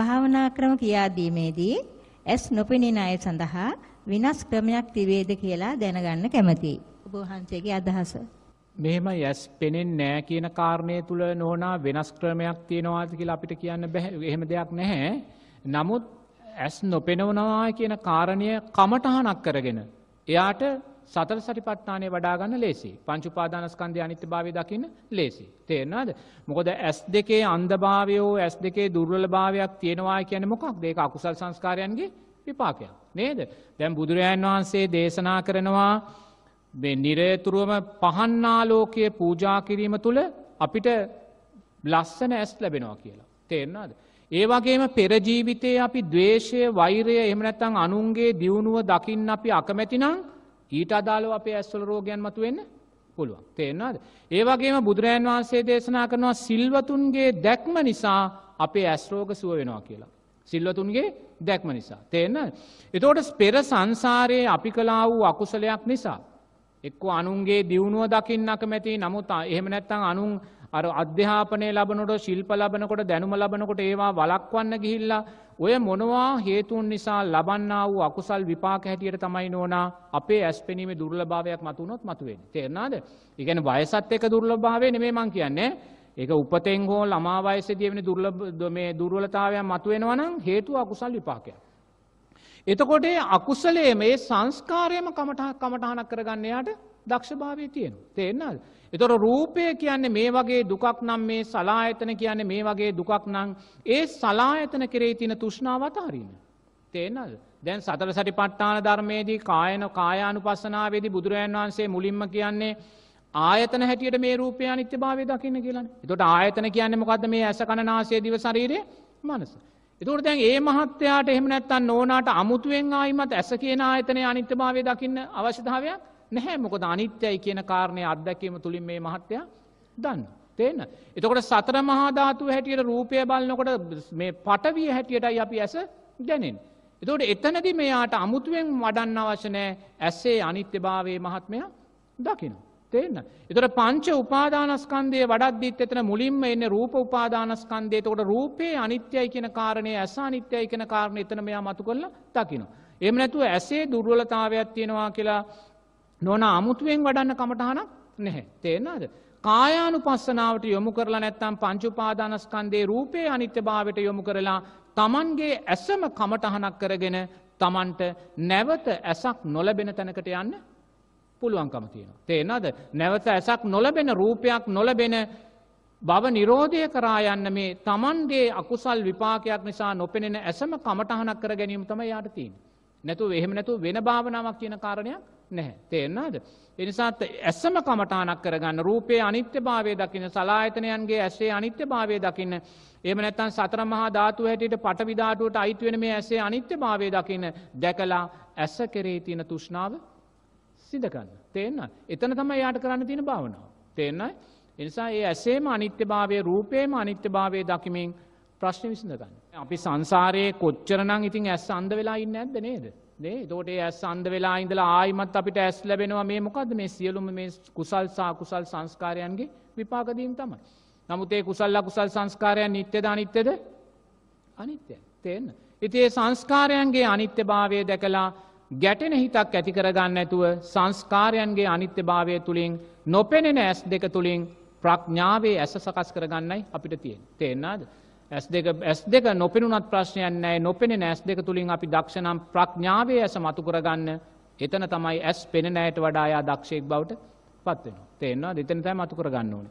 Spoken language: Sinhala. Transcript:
භාවනා ක්‍රම කියා දීමේදී ඇස් නොපෙනෙන අය සඳහා විනස් ක්‍රමයක් තිබේද කියලා දැනගන්න කැමතියි. ඔබ වහන්සේගේ අදහස. මෙහෙම ඇස් පෙනෙන්නේ නැහැ කියන කාරණය තුල නොනා වෙනස් ක්‍රමයක් තියෙනවාද කියලා අපිට කියන්න බෑ. එහෙම දෙයක් නැහැ. නමුත් ඇස් නොපෙනවනවා කියන කාරණය කමටහනක් කරගෙන එයාට සතර සටිපට්ඨානය වඩාගන්න ලේසි පංචුපාදානස්කන්ධය අනිත්‍ය භාවය දකින්න ලේසි. තේරනාද මොකද ඇස් දෙකේ අන්දභාවයෝ ඇස් දෙකේ දුර්වල භාවයක් තියෙනවා කියන මොකක් දෙක අකුසල් සංස්කාරයන්ගේ විපාකයක්. නේද දැම් බුදුරජාන් වහන්සේ දේශනා කරනවා නිරේතුරුවම පහන්නාලෝකය පූජා කිරීම තුළ අපිට ලස්සන ඇස් ලැබෙනවා කියලා. තේරනාද. ඒවගේම පෙරජීවිතයේ අපි දවේශය වෛරය එමනැත්තං අනුන්ගේ දියුණුව දකින්න අපි අකමැතිනං ඊට අදාළව අපේ ඇස්වල රෝගයන් මතුවෙන්න පුළුවන් තේෙන්වාද. ඒවගේම බුදුරජන් වහන්සේ දේශනා කරනවා සිල්වතුන්ගේ දැක්ම නිසා අපේ ඇස්රෝග සුව වෙනවා කියලා. සිල්වතුන්ගේ දැක්ම නිසා. තේන්න. එතෝට පෙර සංසාරයේ අපි කලා වූ අකුසලයක් නිසා. එක්ක අනුන්ගේ දියුණුව දකින්න අකමැති නමුත් එහෙම නැත්තං අනුන් අර අධ්‍යාපනය ලබනොට ශිල්ප ලබනකොට දැනුම ලබනකොට ඒවා වලක්වන්න ගිහිල්ලා ඔය මොනවා හේතුන් නිසා ලබන්න වූ අකුසල් විපාක හැටියට තමයි නෝනා අපේ ඇස්පෙනීමේ දුර්ලභාවයක් මතුනොත් මතුවෙන. තේරෙනවද? ඉගෙන වයසත් එක්ක දුර්ලභභාවය නෙමෙයි මං කියන්නේ. ඒක උපතෙන් හෝ ළමා වයසේදී වෙන දුර්ලභ මේ දුර්වලතාවයන් මතුවෙනවා නම් හේතුව අකුසල් විපාකයක්. එතකොට අකුසලයේ මේ සංස්කාරයම කමටහක් කමටහනක් කරගන්න යාට දක්ෂභාවය තියෙන. තේෙන්න්නද. එතොර රූපය කියන්නේ මේ වගේ දුකක් නම් මේ සලායතන කියන්නේ මේ වගේ දුකක් නං ඒ සලායතන කෙරේ තින තුෂ්ණාවත හරින. තේනල් දැන් සතර සටි පට්ටාන ධර්මයේදී කායන කායානු පස්සනාවේදි බුදුරජන් වහන්සේ මුලින්ම කියන්නේ ආයතන හැටියට මේ රූපය අනිත්‍ය භාවය දකින්න කියලන්න තොට ආයතන කියන්නේ මොකද මේ ඇස කණනාසේ දිව සරීරය මනස. එතුට දැන් ඒ මහත්තයාට එහෙම නැත්තන් ඕෝනාට අමුතුවෙන් ආයිමත් ඇස කියන ආයතනය අනිත්‍ය භාවය දකින්න අවශ්‍යධාවයක් නැහැ මොකද අනිත්‍යයි කියන කාරණය අත්දැකීම තුළින් මේ මහත්තය දන්න. තේන. එතකොට සතර මහාධාතුව හැටියට රූපය බලන්නකොට මේ පටවිය හැටියටයි අපි ඇස දැනෙන්. එතකොට එතනදි මෙයාට අමුතුවෙන් වඩන්න අවශනය ඇස්සේ අනිත්‍ය භාවේ මහත්මය දකින. තේන්න. එතොට පංච උපාදානස්කන්දය වඩත්දිත් එතන මුලින්ම එන්න රූප උපාදානස්කන්දේ තකොට රූපේ අනිත්‍යයි කියන කාරණය ඇස අනිත්‍යයි කියන කාරණ එතන මෙයා මතු කරලා දකිනවා. එම නැතුව ඇසේ දුර්වලතාවයක් තියෙනවා කියලා නොන අමුතුවෙන් වඩන්න කමටහනක් නැහැ තේෙනද. කායානු පස්සනාවට යොමු කරලා නැත්තම් පංචුපාදානස්කන්දේ රූපය අනිත්‍ය භාවට යොමු කරලා තමන්ගේ ඇසම කමටහනක් කරගෙන තමන්ට නැවත ඇසක් නොලබෙන තැනකට යන්න පුළුවන්කම තියෙනවා. තේනද නැවත ඇසක් නොලබෙන රූපයක් නොලබෙන බව නිරෝධය කරා යන්න මේ තමන්ගේ අකුසල් විපාකයක් නිසා නොපෙනෙන ඇසම කමටහනක් කර ගැනීම තම යාටතිීන්. නැතු එහෙම නැතු වෙන භාවනාවක් කියන කාරණයක් නැහැ. තේරනාද. එනිසාත් ඇස්සම කමටානක් කරගන්න රූපේ අනිත්‍ය භාවය දකින්න සලායතනයන්ගේ ඇසේ අනිත්‍ය භාවය දකින්න. එම නැත්තන් සතර මහා ධාතු හැටියට පටවිධාටුවට අයිත්වෙන මේ ඇසේ අනිත්‍ය භාවය දකින්න දැකලා ඇස කෙරේ තියෙන තුෂ්ණාව සිදකන්න. තේන්න. එතන තමයි යාට කරන්න තියෙන භාවනාව. තේන්නයි. එනිසා ඒ ඇසේම අනිත්‍ය භාවය රූපේම අනිත්‍ය භාවය දකිමින් ප්‍රශ්න විසඳගන්න. අපි සංසාරයේ කොච්චරනං ඉතින් ඇස් අන්ද වෙලා ඉන්න ඇද නේද. නේ දෝට ඇස් අන්ද වෙලා ඉඳලා ආයිමත් අපිට ඇස් ලැබෙනවා මේ මොකද මේ සියලුම මේ කුසල් සාකුසල් සංස්කාරයන්ගේ විපාකදීම් තමයි. නමුත් ඒ කුසල්ල කුසල් සංස්කාරයන් නිත්‍යද අනිත්‍යද අනිත්‍ය තේන්න. ඉතිේ සංස්කාරයන්ගේ අනිත්‍ය භාවය දැකලා ගැටෙන හිතක් ඇති කරගන්න ඇතුව සංස්කාරයන්ගේ අනිත්‍ය භාවය තුළින් නොපෙනෙන ඇස් දෙක තුළින් ප්‍රඥාවේ ඇස සකස් කරගන්නයි අපිට තියෙන් තේෙන්න්නාද. ඇස් දෙක ඇස් දෙක නොපෙනුනත් ප්‍රශ්නයන් නෑ නොපෙන ඇස් දෙක තුළින් අපි දක්ෂනම් ප්‍රඥාවේ ඇස මතු කරගන්න එතන තමයි ඇස් පෙන නෑයට වඩායා දක්ෂයෙක් බවට පත්වෙන. තේෙන්වා දෙතනතෑ මතු කරගන්න ඕන.